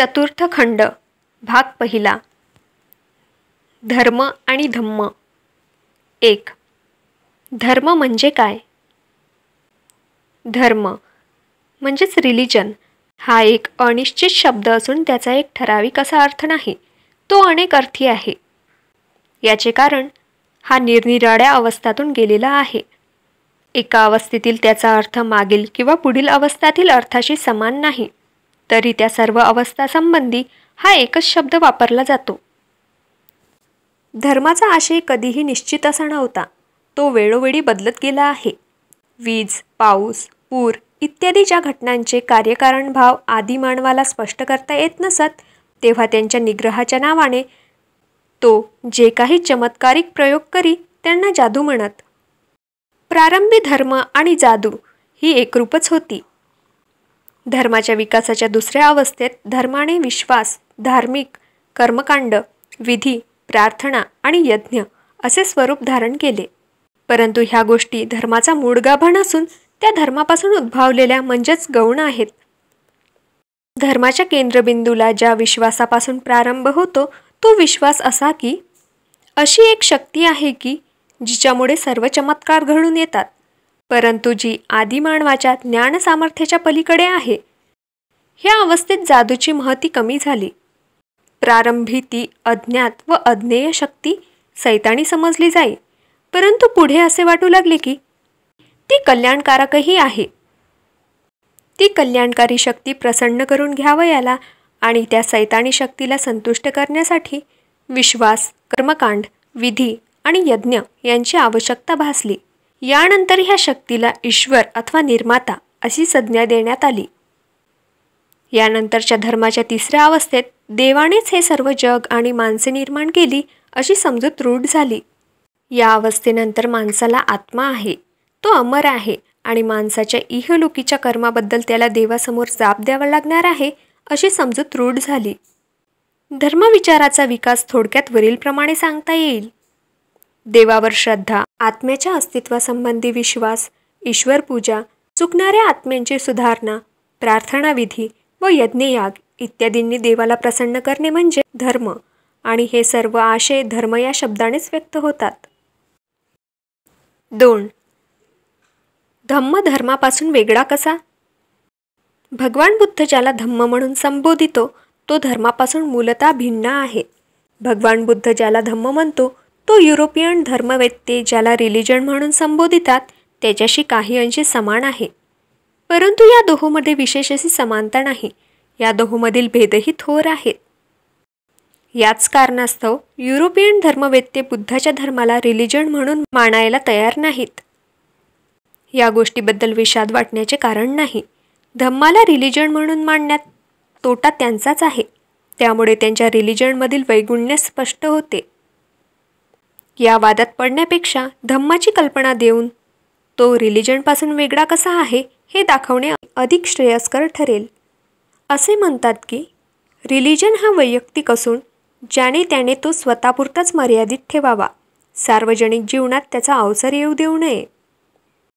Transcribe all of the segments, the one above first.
चतुर्थ खंड भाग पहिला धर्म आणि धम्म एक धर्म म्हणजे काय धर्म म्हणजेच रिलिजन हा एक अनिश्चित शब्द असून त्याचा एक ठराविक असा अर्थ नाही तो अनेक अर्थी आहे याचे कारण हा निरनिराळ्या अवस्थातून गेलेला आहे एका अवस्थेतील त्याचा अर्थ मागील किंवा पुढील अवस्थातील अर्थाशी समान नाही तरी त्या सर्व अवस्थासंबंधी हा एकच शब्द वापरला जातो धर्माचा आशय कधीही निश्चित असा नव्हता तो वेळोवेळी बदलत गेला आहे वीज पाऊस पूर इत्यादी ज्या घटनांचे कार्यकारण भाव आदी मानवाला स्पष्ट करता येत नसत तेव्हा त्यांच्या निग्रहाच्या नावाने तो जे काही चमत्कारिक प्रयोग करी त्यांना जादू म्हणत प्रारंभी धर्म आणि जादू ही एकरूपच होती धर्माच्या विकासाच्या दुसऱ्या अवस्थेत धर्माने विश्वास धार्मिक कर्मकांड विधी प्रार्थना आणि यज्ञ असे स्वरूप धारण केले परंतु ह्या गोष्टी धर्माचा मूळगाभा नसून त्या धर्मापासून उद्भवलेल्या म्हणजेच गौण आहेत धर्माच्या केंद्रबिंदूला ज्या विश्वासापासून प्रारंभ होतो तो विश्वास असा की अशी एक शक्ती आहे की जिच्यामुळे सर्व चमत्कार घडून येतात परंतु जी आदिमानवाच्या ज्ञानसामर्थ्याच्या पलीकडे आहे ह्या अवस्थेत जादूची महती कमी झाली प्रारंभी ती अज्ञात व अज्ञेय शक्ती सैतानी समजली जाई परंतु पुढे असे वाटू लागले की ती कल्याणकारकही आहे ती कल्याणकारी शक्ती प्रसन्न करून घ्यावं याला आणि त्या सैतानी शक्तीला संतुष्ट करण्यासाठी विश्वास कर्मकांड विधी आणि यज्ञ यांची आवश्यकता भासली यानंतर ह्या शक्तीला ईश्वर अथवा निर्माता अशी संज्ञा देण्यात आली यानंतरच्या धर्माच्या तिसऱ्या अवस्थेत देवानेच हे सर्व जग आणि माणसे निर्माण केली अशी समजूत रूढ झाली या अवस्थेनंतर माणसाला आत्मा आहे तो अमर आहे आणि माणसाच्या इहलोकीच्या कर्माबद्दल त्याला देवासमोर जाप द्यावा लागणार आहे अशी समजूत रूढ झाली धर्मविचाराचा विकास थोडक्यात वरीलप्रमाणे सांगता येईल देवावर श्रद्धा आत्म्याच्या अस्तित्वासंबंधी विश्वास ईश्वर पूजा चुकणाऱ्या आत्म्यांची सुधारणा प्रार्थनाविधी व यज्ञयाग इत्यादींनी देवाला प्रसन्न करणे म्हणजे धर्म आणि हे सर्व आशय धर्म या शब्दानेच व्यक्त होतात दोन धम्म धर्मापासून वेगळा कसा भगवान बुद्ध ज्याला धम्म म्हणून संबोधितो तो धर्मापासून मूलतः भिन्न आहे भगवान बुद्ध ज्याला धम्म म्हणतो तो युरोपियन धर्मवेत्ते ज्याला रिलिजन म्हणून संबोधितात त्याच्याशी काही अंशी समान आहे परंतु या दोहोमध्ये विशेष अशी समानता नाही या दोहोमधील भेदही थोर आहेत याच कारणास्तव युरोपियन धर्मवेत्ते बुद्धाच्या धर्माला रिलिजन म्हणून मानायला तयार नाहीत या गोष्टीबद्दल विषाद वाटण्याचे कारण नाही धम्माला रिलिजन म्हणून मांडण्यात तोटा त्यांचाच आहे त्यामुळे त्यांच्या रिलिजनमधील वैगुण्य स्पष्ट होते या वादात पडण्यापेक्षा धम्माची कल्पना देऊन तो रिलिजनपासून वेगळा कसा आहे हे दाखवणे अधिक श्रेयस्कर ठरेल असे म्हणतात की रिलिजन हा वैयक्तिक असून ज्याने त्याने तो स्वतःपुरताच मर्यादित ठेवावा सार्वजनिक जीवनात त्याचा अवसर येऊ देऊ नये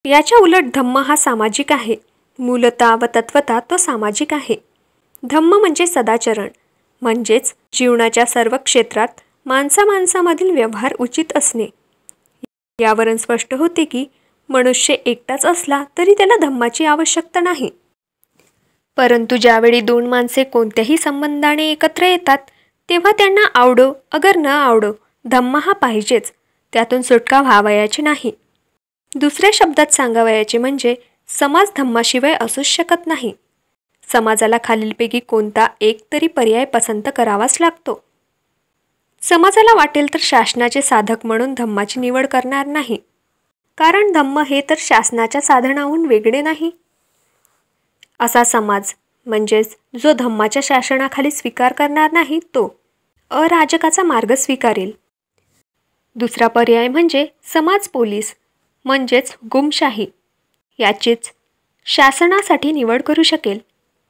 याच्या उलट धम्म हा सामाजिक आहे मूलता व तत्वता तो सामाजिक आहे धम्म म्हणजे सदाचरण म्हणजेच जीवनाच्या सर्व क्षेत्रात माणसा माणसामधील व्यवहार उचित असणे यावरून स्पष्ट होते की मनुष्य एकटाच असला तरी त्याला धम्माची आवश्यकता नाही परंतु ज्यावेळी दोन माणसे कोणत्याही संबंधाने एकत्र येतात तेव्हा त्यांना आवडो अगर न आवडो धम्म हा पाहिजेच त्यातून सुटका व्हावयाची नाही दुसऱ्या शब्दात सांगावयाचे म्हणजे समाज धम्माशिवाय असूच शकत नाही समाजाला खालीलपैकी कोणता एक तरी पर्याय पसंत करावाच लागतो समाजाला वाटेल तर शासनाचे साधक म्हणून धम्माची निवड करणार नाही कारण धम्म हे तर शासनाच्या साधनाहून वेगळे नाही असा समाज म्हणजेच जो धम्माच्या शासनाखाली स्वीकार करणार नाही तो अराजकाचा मार्ग स्वीकारेल दुसरा पर्याय म्हणजे समाज पोलीस म्हणजेच गुमशाही याचीच शासनासाठी निवड करू शकेल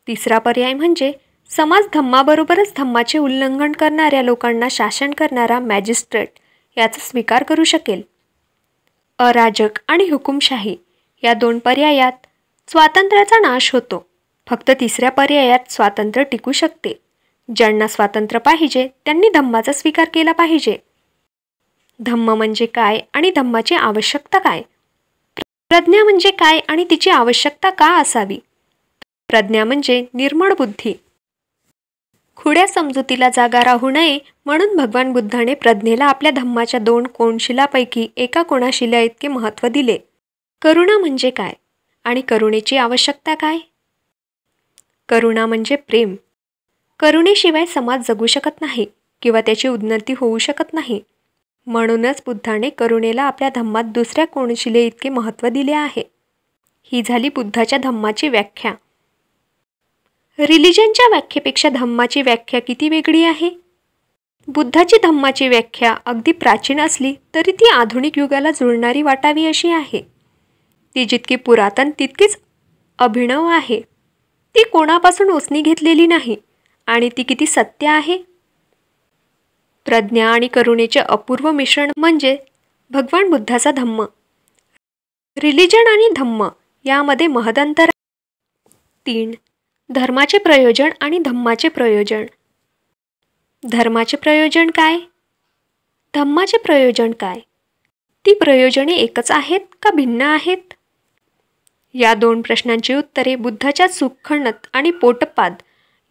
तिसरा पर्याय म्हणजे समाज धम्माबरोबरच धम्माचे उल्लंघन करणाऱ्या लोकांना शासन करणारा मॅजिस्ट्रेट याचा स्वीकार करू शकेल अराजक आणि हुकुमशाही या दोन पर्यायात स्वातंत्र्याचा नाश होतो फक्त तिसऱ्या पर्यायात स्वातंत्र्य टिकू शकते ज्यांना स्वातंत्र्य पाहिजे त्यांनी धम्माचा स्वीकार केला पाहिजे धम्म म्हणजे काय आणि धम्माची आवश्यकता काय प्रज्ञा म्हणजे काय आणि तिची आवश्यकता का असावी प्रज्ञा म्हणजे निर्मळ बुद्धी खुड्या समजुतीला जागा राहू नये म्हणून भगवान बुद्धाने प्रज्ञेला आपल्या धम्माच्या दोन कोणशिलापैकी एका कोणाशिला इतके महत्त्व दिले करुणा म्हणजे काय आणि करुणेची आवश्यकता काय करुणा म्हणजे प्रेम करुणेशिवाय समाज जगू शकत नाही किंवा त्याची उन्नती होऊ शकत नाही म्हणूनच बुद्धाने करुणेला आपल्या धम्मात दुसऱ्या कोणशिले इतके महत्त्व दिले आहे ही झाली बुद्धाच्या धम्माची व्याख्या रिलिजनच्या व्याख्येपेक्षा धम्माची व्याख्या किती वेगळी आहे बुद्धाची धम्माची व्याख्या अगदी प्राचीन असली तरी ती आधुनिक युगाला जुळणारी वाटावी अशी आहे ती जितकी पुरातन तितकीच अभिनव आहे ती कोणापासून ओसणी घेतलेली नाही आणि ती किती सत्य आहे प्रज्ञा आणि करुणेचे अपूर्व मिश्रण म्हणजे भगवान बुद्धाचा धम्म रिलिजन आणि धम्म यामध्ये महदंतर तीन धर्माचे प्रयोजन आणि धम्माचे प्रयोजन धर्माचे प्रयोजन काय धम्माचे प्रयोजन काय ती प्रयोजने एकच आहेत का भिन्न आहेत या दोन प्रश्नांची उत्तरे बुद्धाच्या सुखणत आणि पोटपाद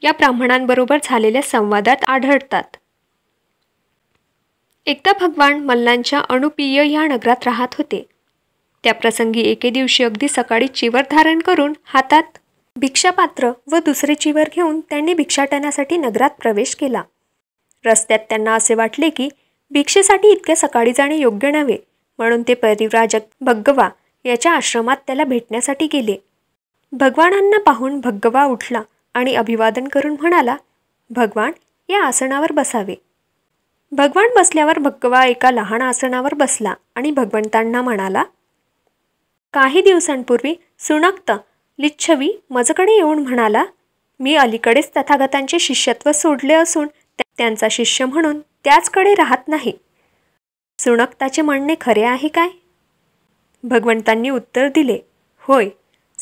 या ब्राह्मणांबरोबर झालेल्या संवादात आढळतात एकदा भगवान मल्लांच्या अणुपिय या नगरात राहत होते त्या प्रसंगी एके दिवशी अगदी सकाळी चिवर धारण करून हातात भिक्षापात्र व दुसरे चिवर घेऊन त्यांनी भिक्षाटण्यासाठी नगरात प्रवेश केला रस्त्यात त्यांना असे वाटले की भिक्षेसाठी इतक्या सकाळी जाणे योग्य नव्हे म्हणून ते परिव्राजक भगवा याच्या आश्रमात त्याला भेटण्यासाठी गेले भगवानांना पाहून भगवा उठला आणि अभिवादन करून म्हणाला भगवान या आसनावर बसावे भगवान बसल्यावर भगवा एका लहान आसनावर बसला आणि भगवंतांना म्हणाला काही दिवसांपूर्वी सुनक्त लिच्छवी मजकडे येऊन म्हणाला मी अलीकडेच तथागतांचे शिष्यत्व सोडले असून त्यांचा शिष्य म्हणून त्याचकडे राहत नाही सुणक्ताचे म्हणणे खरे आहे काय भगवंतांनी उत्तर दिले होय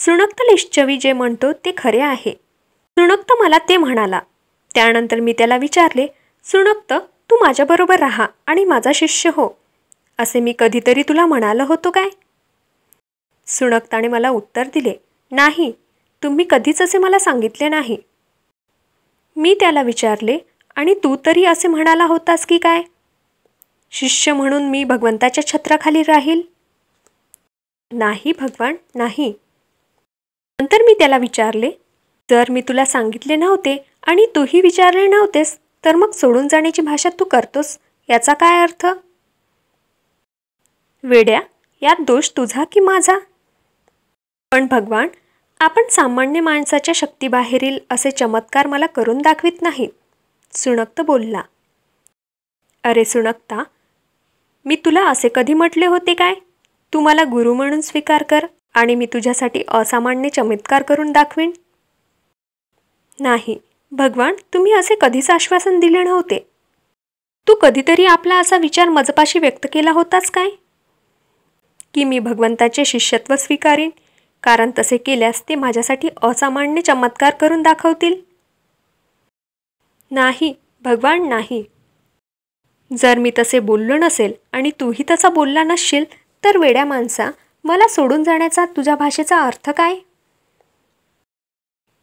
सुणक्त लिच्छवी जे म्हणतो ते खरे आहे सुणक्त मला ते म्हणाला त्यानंतर मी त्याला विचारले सुणक्त तू माझ्याबरोबर राहा आणि माझा शिष्य हो असे मी कधीतरी तुला म्हणालो होतो काय सुणक्ताने मला उत्तर दिले नाही तुम्ही कधीच असे मला सांगितले नाही मी त्याला विचारले आणि तू तरी असे म्हणाला होतास की काय शिष्य म्हणून मी भगवंताच्या छत्राखाली राहील नाही भगवान नाही नंतर मी त्याला विचारले जर मी तुला सांगितले नव्हते आणि तूही विचारले नव्हतेस तर मग सोडून जाण्याची भाषा तू करतोस याचा काय अर्थ वेड्या यात दोष तुझा की माझा पण भगवान आपण सामान्य माणसाच्या शक्तीबाहेरील असे चमत्कार मला करून दाखवित नाहीत सुणक्त बोलला अरे सुणक्ता मी तुला असे कधी म्हटले होते काय तू मला गुरु म्हणून स्वीकार कर आणि मी तुझ्यासाठी असामान्य चमत्कार करून दाखवीन नाही भगवान तुम्ही असे कधीच आश्वासन दिले नव्हते तू कधीतरी आपला असा विचार मजपाशी व्यक्त केला होतास काय की मी भगवंताचे शिष्यत्व स्वीकारीन कारण तसे केल्यास ते माझ्यासाठी असामान्य चमत्कार करून दाखवतील नाही भगवान नाही जर मी तसे बोललो नसेल आणि तूही तसा बोलला नसशील तर वेड्या माणसा मला सोडून जाण्याचा तुझ्या भाषेचा अर्थ काय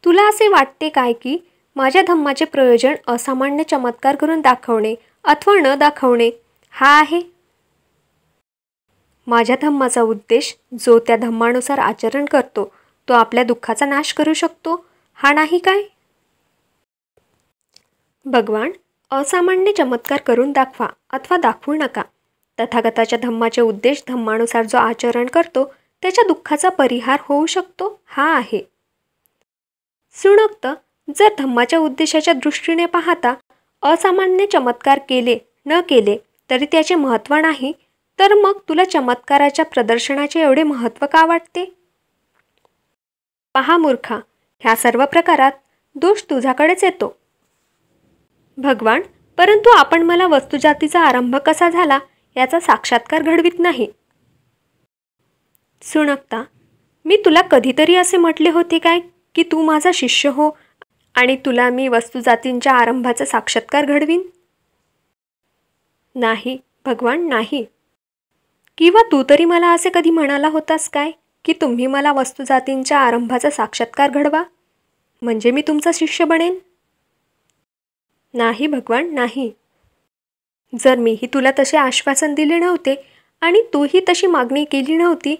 तुला असे वाटते काय की माझ्या धम्माचे प्रयोजन असामान्य चमत्कार करून दाखवणे अथवा न दाखवणे हा आहे माझ्या धम्माचा उद्देश जो त्या धम्मानुसार आचरण करतो तो आपल्या दुःखाचा नाश करू शकतो हा नाही काय भगवान असामान्य चमत्कार करून दाखवा अथवा दाखवू नका तथागताच्या धम्माचे उद्देश धम्मानुसार जो आचरण करतो त्याच्या दुःखाचा परिहार होऊ शकतो हा आहे सुणक्त जर धम्माच्या उद्देशाच्या दृष्टीने पाहता असामान्य चमत्कार केले न केले तरी त्याचे महत्त्व नाही तर मग तुला चमत्काराच्या प्रदर्शनाचे एवढे महत्त्व का वाटते पहा मूर्खा ह्या सर्व प्रकारात दोष तुझ्याकडेच येतो भगवान परंतु आपण मला वस्तुजातीचा आरंभ कसा झाला याचा साक्षात्कार घडवित नाही सुणकता मी तुला कधीतरी असे म्हटले होते काय की तू माझा शिष्य हो आणि तुला मी वस्तुजातींच्या आरंभाचा साक्षात्कार घडवीन नाही भगवान नाही किंवा तू तरी मला असे कधी म्हणाला होतास काय की तुम्ही मला वस्तुजातींच्या आरंभाचा साक्षात्कार घडवा म्हणजे मी तुमचा शिष्य बनेन नाही भगवान नाही जर मीही तुला तसे आश्वासन दिले नव्हते आणि तूही तशी मागणी केली नव्हती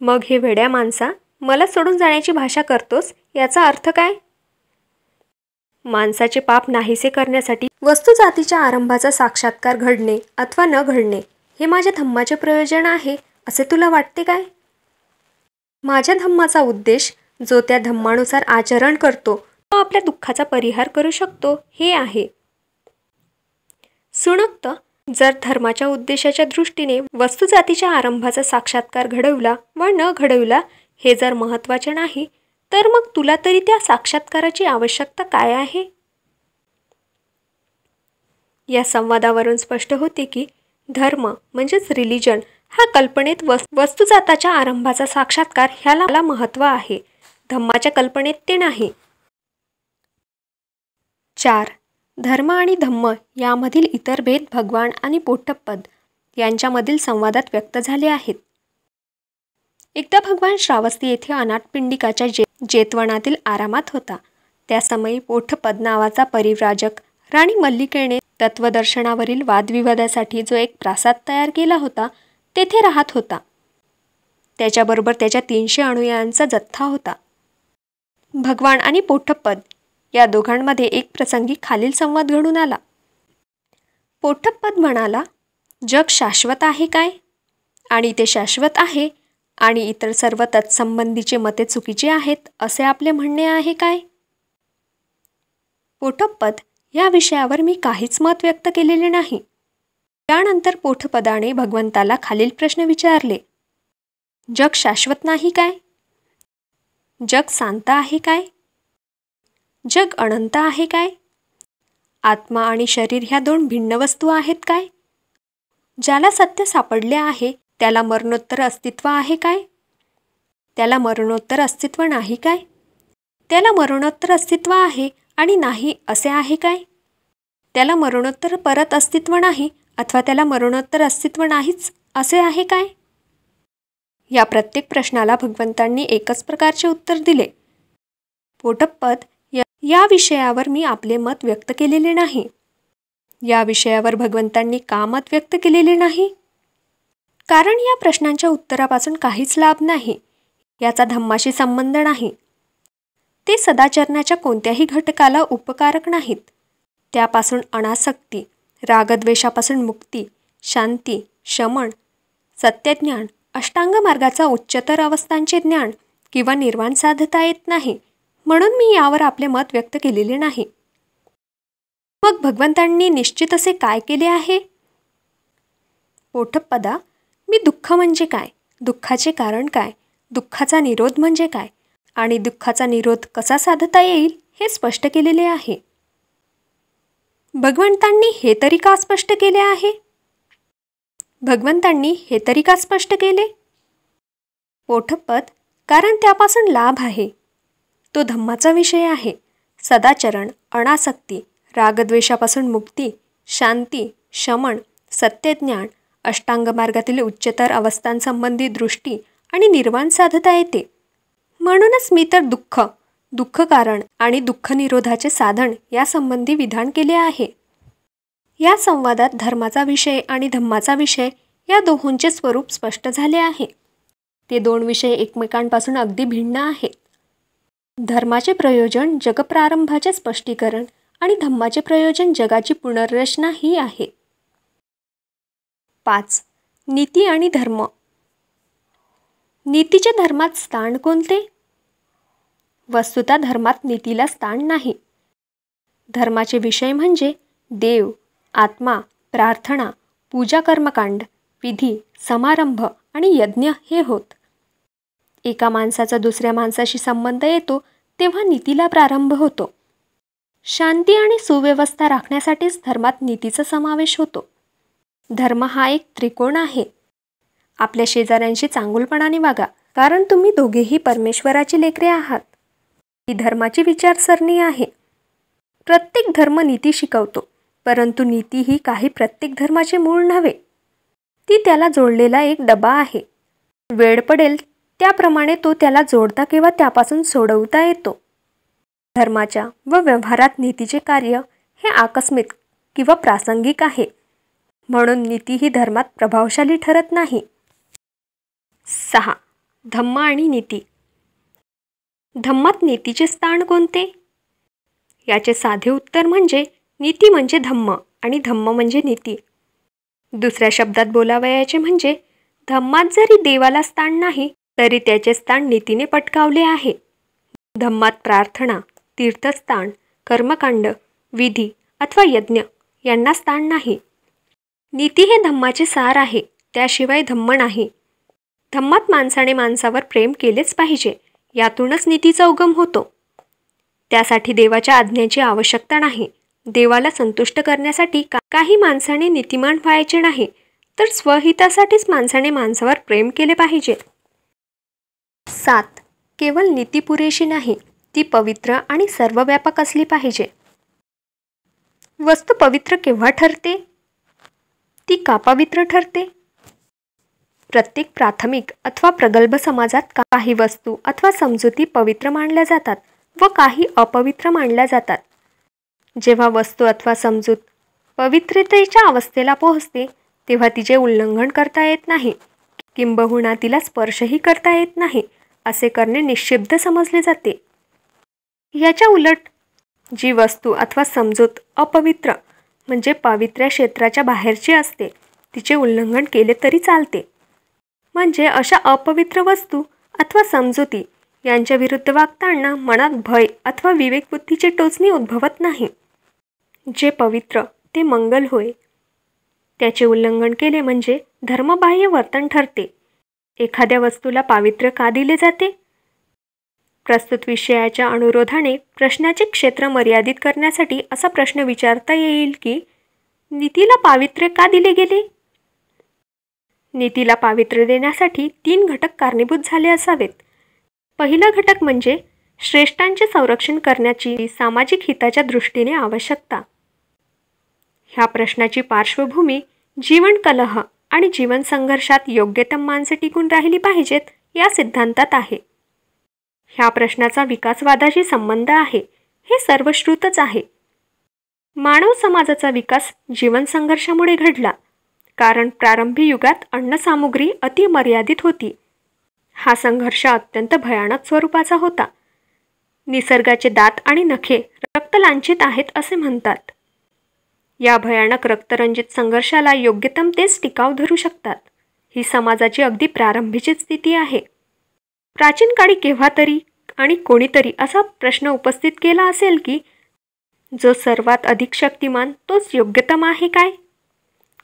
मग हे वेड्या माणसा मला सोडून जाण्याची भाषा करतोस याचा अर्थ काय माणसाचे पाप नाहीसे करण्यासाठी वस्तुजातीच्या आरंभाचा साक्षात्कार घडणे अथवा न घडणे हे माझ्या धम्माचे प्रयोजन आहे असे तुला वाटते काय माझ्या धम्माचा उद्देश जो त्या धम्मानुसार आचरण करतो तो आपल्या दुःखाचा परिहार करू शकतो हे आहे सुणक्त जर धर्माच्या उद्देशाच्या दृष्टीने वस्तुजातीच्या आरंभाचा साक्षात्कार घडवला व न घडवला हे जर महत्त्वाचे नाही तर मग तुला तरी त्या साक्षात्काराची आवश्यकता काय आहे या संवादावरून स्पष्ट होते की धर्म म्हणजेच रिलिजन हा कल्पनेत वस् वस्तुजाताच्या आरंभाचा साक्षात्कार ह्याला महत्त्व आहे धम्माच्या कल्पनेत ते नाही चार धर्म आणि धम्म यामधील इतर भेद भगवान आणि पोठपद यांच्यामधील संवादात व्यक्त झाले आहेत एकदा भगवान श्रावस्ती येथे अनाटपिंडिकाच्या जे जेतवणातील आरामात होता त्यासमयी पोठपद नावाचा परिव्राजक राणी मल्लिकेने तत्वदर्शनावरील वादविवादासाठी जो एक प्रासाद तयार केला होता तेथे राहत होता त्याच्याबरोबर त्याच्या तीनशे अनुयायांचा जथ्था होता भगवान आणि पोठप्पद या दोघांमध्ये एक प्रसंगी खालील संवाद घडून आला पोठप्पद म्हणाला जग शाश्वत आहे काय आणि ते शाश्वत आहे आणि इतर सर्व तत्संबंधीचे मते चुकीचे आहेत असे आपले म्हणणे आहे काय पोठप्पद या विषयावर मी काहीच मत व्यक्त केलेले नाही त्यानंतर पोठपदाने भगवंताला खालील प्रश्न विचारले जग शाश्वत नाही काय जग शांत आहे काय जग अनंत आहे काय आत्मा आणि शरीर ह्या दोन भिन्न वस्तू आहेत काय ज्याला सत्य सापडले आहे त्याला मरणोत्तर अस्तित्व आहे काय त्याला मरणोत्तर अस्तित्व नाही काय त्याला मरणोत्तर अस्तित्व आहे आणि नाही असे आहे काय त्याला मरणोत्तर परत अस्तित्व नाही अथवा त्याला मरणोत्तर अस्तित्व नाहीच असे आहे काय या प्रत्येक प्रश्नाला भगवंतांनी एकच प्रकारचे उत्तर दिले पोटप्पत या, या विषयावर मी आपले मत व्यक्त केलेले नाही या विषयावर भगवंतांनी का मत व्यक्त केलेले नाही कारण या प्रश्नांच्या उत्तरापासून काहीच लाभ नाही याचा धम्माशी संबंध नाही ते सदाचरणाच्या कोणत्याही घटकाला उपकारक नाहीत त्यापासून अनासक्ती रागद्वेषापासून मुक्ती शांती शमन सत्यज्ञान अष्टांग मार्गाचा उच्चतर अवस्थांचे ज्ञान किंवा निर्वाण साधता येत नाही म्हणून मी यावर आपले मत व्यक्त केलेले नाही मग भगवंतांनी निश्चित असे काय केले आहे पोठप्पदा मी दुःख म्हणजे काय दुःखाचे कारण काय दुःखाचा निरोध म्हणजे काय आणि दुःखाचा निरोध कसा साधता येईल हे स्पष्ट केलेले आहे भगवंतांनी हे तरी का स्पष्ट केले आहे भगवंतांनी हे तरी का स्पष्ट केले पोठपत कारण त्यापासून लाभ आहे तो धम्माचा विषय आहे सदाचरण अनासक्ती रागद्वेषापासून मुक्ती शांती शमण सत्यज्ञान अष्टांग मार्गातील उच्चतर अवस्थांसंबंधी दृष्टी आणि निर्वाण साधता येते म्हणूनच मी तर दुःख दुःख कारण आणि दुःख निरोधाचे साधन यासंबंधी विधान केले आहे या संवादात धर्माचा विषय आणि धम्माचा विषय या दोहोंचे स्वरूप स्पष्ट झाले आहे ते दोन विषय एकमेकांपासून अगदी भिन्न आहेत धर्माचे प्रयोजन जगप्रारंभाचे स्पष्टीकरण आणि धम्माचे प्रयोजन जगाची पुनर्रचना ही आहे पाच नीती आणि धर्म नीतीच्या धर्मात स्थान कोणते वस्तुता धर्मात नीतीला स्थान नाही धर्माचे विषय म्हणजे देव आत्मा प्रार्थना पूजा कर्मकांड विधी समारंभ आणि यज्ञ हे होत एका माणसाचा दुसऱ्या माणसाशी संबंध येतो तेव्हा नीतीला प्रारंभ होतो शांती आणि सुव्यवस्था राखण्यासाठीच धर्मात नीतीचा समावेश होतो धर्म हा एक त्रिकोण आहे आपल्या शेजाऱ्यांशी चांगुलपणाने वागा कारण तुम्ही दोघेही परमेश्वराची लेकरे आहात ही धर्माची विचारसरणी आहे प्रत्येक धर्म नीती शिकवतो परंतु नीती ही काही प्रत्येक धर्माचे मूळ नव्हे ती त्याला जोडलेला एक डबा आहे वेळ पडेल त्याप्रमाणे तो त्याला जोडता किंवा त्यापासून सोडवता येतो धर्माच्या व व्यवहारात नीतीचे कार्य हे आकस्मिक किंवा प्रासंगिक आहे म्हणून नीती ही धर्मात प्रभावशाली ठरत नाही सहा धम्म आणि नीती धम्मात नीतीचे स्थान कोणते याचे साधे उत्तर म्हणजे नीती म्हणजे धम्म आणि धम्म म्हणजे नीती दुसऱ्या शब्दात बोलावयाचे म्हणजे धम्मात जरी देवाला स्थान नाही तरी त्याचे स्थान नीतीने पटकावले आहे धम्मात प्रार्थना तीर्थस्थान कर्मकांड विधी अथवा यज्ञ यांना स्थान नाही नीती हे धम्माचे सार आहे त्याशिवाय धम्म नाही धम्मात माणसाने माणसावर प्रेम केलेच पाहिजे यातूनच नीतीचा उगम होतो त्यासाठी देवाच्या आज्ञेची आवश्यकता नाही देवाला संतुष्ट करण्यासाठी का काही माणसाने नीतिमान व्हायचे नाही तर स्वहितासाठीच माणसाने माणसावर प्रेम केले पाहिजे सात केवळ नीती पुरेशी नाही ती पवित्र आणि सर्वव्यापक असली पाहिजे वस्तू पवित्र केव्हा ठरते ती का पवित्र ठरते प्रत्येक प्राथमिक अथवा प्रगल्भ समाजात काही वस्तू अथवा समजुती पवित्र मानल्या जातात व काही अपवित्र मानल्या जातात जेव्हा वस्तू अथवा समजूत पवित्रतेच्या अवस्थेला पोहोचते तेव्हा तिचे उल्लंघन करता येत नाही किंबहुना तिला स्पर्शही करता येत नाही असे करणे निश्चिब्ध समजले जाते याच्या उलट जी वस्तू अथवा समजूत अपवित्र म्हणजे पावित्र्या क्षेत्राच्या बाहेरची असते तिचे उल्लंघन केले तरी चालते म्हणजे अशा अपवित्र वस्तू अथवा समजुती यांच्या विरुद्ध वागताना मनात भय अथवा विवेकबुद्धीची टोचणी उद्भवत नाही जे पवित्र ते मंगल होय त्याचे उल्लंघन केले म्हणजे धर्मबाह्य वर्तन ठरते एखाद्या वस्तूला पावित्र्य का दिले जाते प्रस्तुत विषयाच्या अनुरोधाने प्रश्नाचे क्षेत्र मर्यादित करण्यासाठी असा प्रश्न विचारता येईल की नीतीला पावित्र्य का दिले गेले नीतीला पावित्र्य देण्यासाठी तीन घटक कारणीभूत झाले असावेत पहिला घटक म्हणजे श्रेष्ठांचे संरक्षण करण्याची सामाजिक हिताच्या दृष्टीने आवश्यकता ह्या प्रश्नाची पार्श्वभूमी जीवन कलह आणि जीवन संघर्षात योग्यतम माणसे टिकून राहिली पाहिजेत या सिद्धांतात आहे ह्या प्रश्नाचा विकासवादाशी संबंध आहे हे सर्वश्रुतच आहे मानव समाजाचा विकास जीवन संघर्षामुळे घडला कारण प्रारंभी युगात अन्नसामुग्री अतिमर्यादित होती हा संघर्ष अत्यंत भयानक स्वरूपाचा होता निसर्गाचे दात आणि नखे रक्तलांछित आहेत असे म्हणतात या भयानक रक्तरंजित संघर्षाला योग्यतम तेच टिकाव धरू शकतात ही समाजाची अगदी प्रारंभीची स्थिती आहे प्राचीन काळी केव्हा तरी आणि कोणीतरी असा प्रश्न उपस्थित केला असेल की जो सर्वात अधिक शक्तिमान तोच योग्यतम आहे काय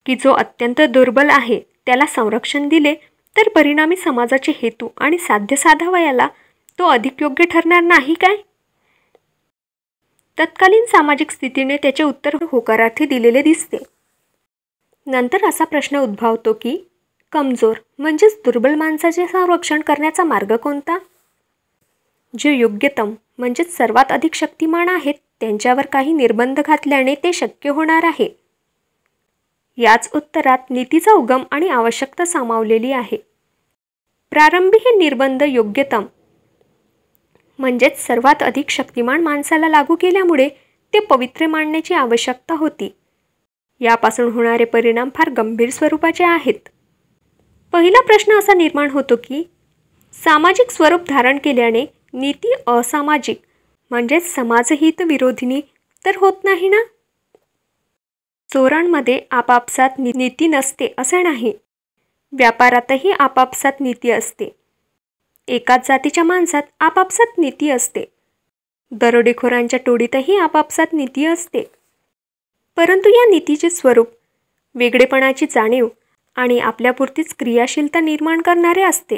की जो अत्यंत दुर्बल आहे त्याला संरक्षण दिले तर परिणामी समाजाचे हेतू आणि साध्य साधावयाला तो अधिक योग्य ठरणार नाही काय तत्कालीन सामाजिक स्थितीने त्याचे उत्तर होकारार्थी दिलेले दिसते नंतर असा प्रश्न उद्भवतो की कमजोर म्हणजेच दुर्बल माणसाचे संरक्षण करण्याचा मार्ग कोणता जे योग्यतम म्हणजेच सर्वात अधिक शक्तिमान आहेत त्यांच्यावर काही निर्बंध घातल्याने ते शक्य होणार आहे याच उत्तरात नीतीचा उगम आणि आवश्यकता सामावलेली आहे प्रारंभी हे निर्बंध योग्यतम म्हणजेच सर्वात अधिक शक्तिमान माणसाला लागू केल्यामुळे ते पवित्र मानण्याची आवश्यकता होती यापासून होणारे परिणाम फार गंभीर स्वरूपाचे आहेत पहिला प्रश्न असा निर्माण होतो की सामाजिक स्वरूप धारण केल्याने नीती असामाजिक म्हणजेच समाजहित विरोधीनी तर होत नाही ना चोरांमध्ये आपापसात नीती नसते असे नाही व्यापारातही आपापसात नीती असते एकाच जातीच्या माणसात आपापसात नीती असते दरोडेखोरांच्या टोळीतही आपापसात नीती असते परंतु या नीतीचे स्वरूप वेगळेपणाची जाणीव आणि आपल्यापुरतीच क्रियाशीलता निर्माण करणारे असते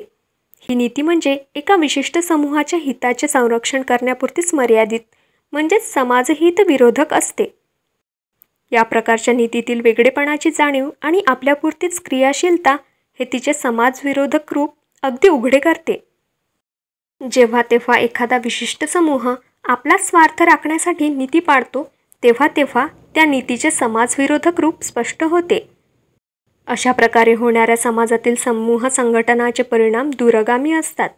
ही नीती म्हणजे एका विशिष्ट समूहाच्या हिताचे संरक्षण करण्यापुरतीच मर्यादित म्हणजेच समाजहित विरोधक असते या प्रकारच्या नीतीतील वेगळेपणाची जाणीव आणि आपल्यापुरतीच क्रियाशीलता हे तिचे समाजविरोधक रूप अगदी उघडे करते जेव्हा तेव्हा एखादा विशिष्ट समूह आपला स्वार्थ राखण्यासाठी नीती पाळतो तेव्हा तेव्हा त्या नीतीचे समाजविरोधक रूप स्पष्ट होते अशा प्रकारे होणाऱ्या समाजातील समूह संघटनाचे परिणाम दूरगामी असतात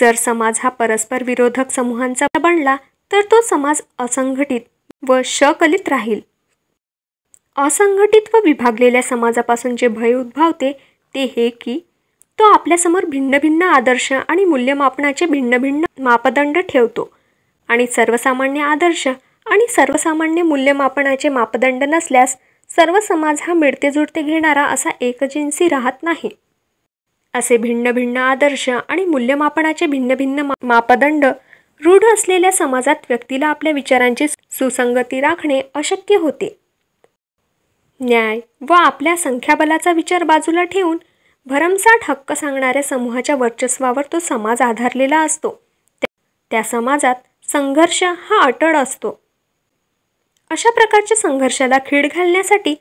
जर समाज हा परस्पर विरोधक समूहांचा बनला तर तो समाज असंघटित व शकलित राहील असंघटित व विभागलेल्या समाजापासून जे भय उद्भवते ते हे की तो आपल्यासमोर भिन्न भिन्न आदर्श आणि मूल्यमापनाचे भिन्न भिन्न मापदंड ठेवतो आणि सर्वसामान्य आदर्श आणि सर्वसामान्य मूल्यमापनाचे मापदंड नसल्यास सर्व समाज हा मिळतेजुळते घेणारा असा एकजिन्सी राहत नाही असे भिन्न भिन्न आदर्श आणि मूल्यमापनाचे भिन्न भिन्न मापदंड रूढ असलेल्या समाजात व्यक्तीला आपल्या विचारांची सुसंगती राखणे अशक्य होते न्याय व आपल्या संख्याबलाचा विचार बाजूला ठेवून भरमसाठ हक्क सांगणाऱ्या समूहाच्या वर्चस्वावर तो समाज आधारलेला असतो त्या समाजात संघर्ष हा अटळ असतो अशा प्रकारच्या संघर्षाला खीड घालण्यासाठी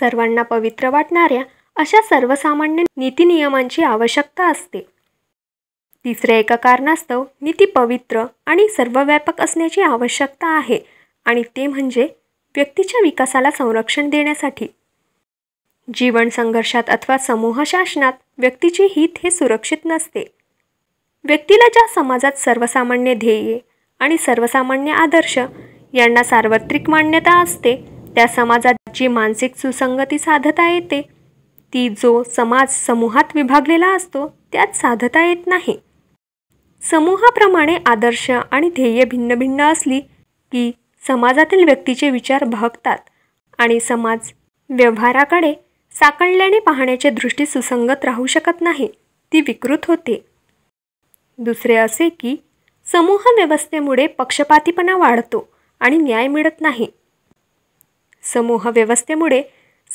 सर्वांना पवित्र वाटणाऱ्या अशा सर्वसामान्य नीतिनियमांची आवश्यकता असते तिसऱ्या एका कारणास्तव नीती पवित्र आणि सर्वव्यापक असण्याची आवश्यकता आहे आणि ते म्हणजे व्यक्तीच्या विकासाला संरक्षण देण्यासाठी जीवन संघर्षात अथवा समूह शासनात व्यक्तीचे हित हे सुरक्षित नसते व्यक्तीला ज्या समाजात सर्वसामान्य ध्येये आणि सर्वसामान्य आदर्श यांना सार्वत्रिक मान्यता असते त्या समाजात जी मानसिक सुसंगती साधता येते ती जो समाज समूहात विभागलेला असतो त्यात साधता येत नाही समूहाप्रमाणे आदर्श आणि ध्येय भिन्न भिन्न असली की समाजातील व्यक्तीचे विचार भगतात आणि समाज व्यवहाराकडे साकळल्याने पाहण्याची दृष्टी सुसंगत राहू शकत नाही ती विकृत होते दुसरे असे की समूह व्यवस्थेमुळे पक्षपातीपणा वाढतो आणि न्याय मिळत नाही समूह व्यवस्थेमुळे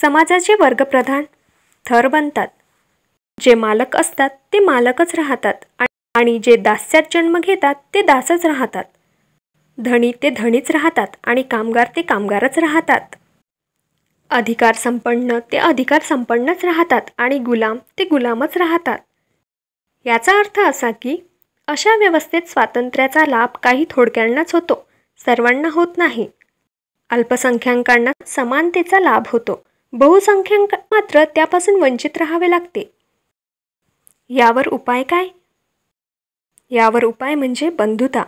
समाजाचे वर्गप्रधान थर बनतात जे मालक असतात ते मालकच राहतात आणि जे दास्यात जन्म घेतात ते दासच राहतात धनी ते धनीच राहतात आणि कामगार ते कामगारच राहतात अधिकार संपन्न ते अधिकार संपन्नच राहतात आणि गुलाम ते गुलामच राहतात याचा अर्थ असा की अशा व्यवस्थेत स्वातंत्र्याचा लाभ काही थोडक्यांनाच होतो सर्वांना होत नाही अल्पसंख्याकांना समानतेचा लाभ होतो बहुसंख्याक मात्र त्यापासून वंचित राहावे लागते यावर उपाय काय यावर उपाय म्हणजे बंधुता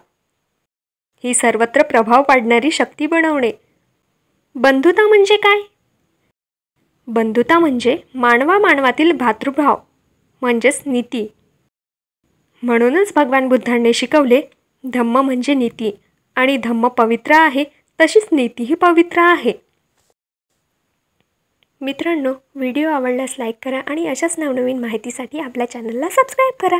ही सर्वत्र प्रभाव पाडणारी शक्ती बनवणे बंधुता म्हणजे काय बंधुता म्हणजे मानवा मानवातील भातृभाव म्हणजेच नीती म्हणूनच भगवान बुद्धांनी शिकवले धम्म म्हणजे नीती आणि धम्म पवित्र आहे तशीच नीतीही पवित्र आहे मित्रांनो व्हिडिओ आवडल्यास लाईक करा आणि अशाच नवनवीन माहितीसाठी आपल्या चॅनलला सबस्क्राईब करा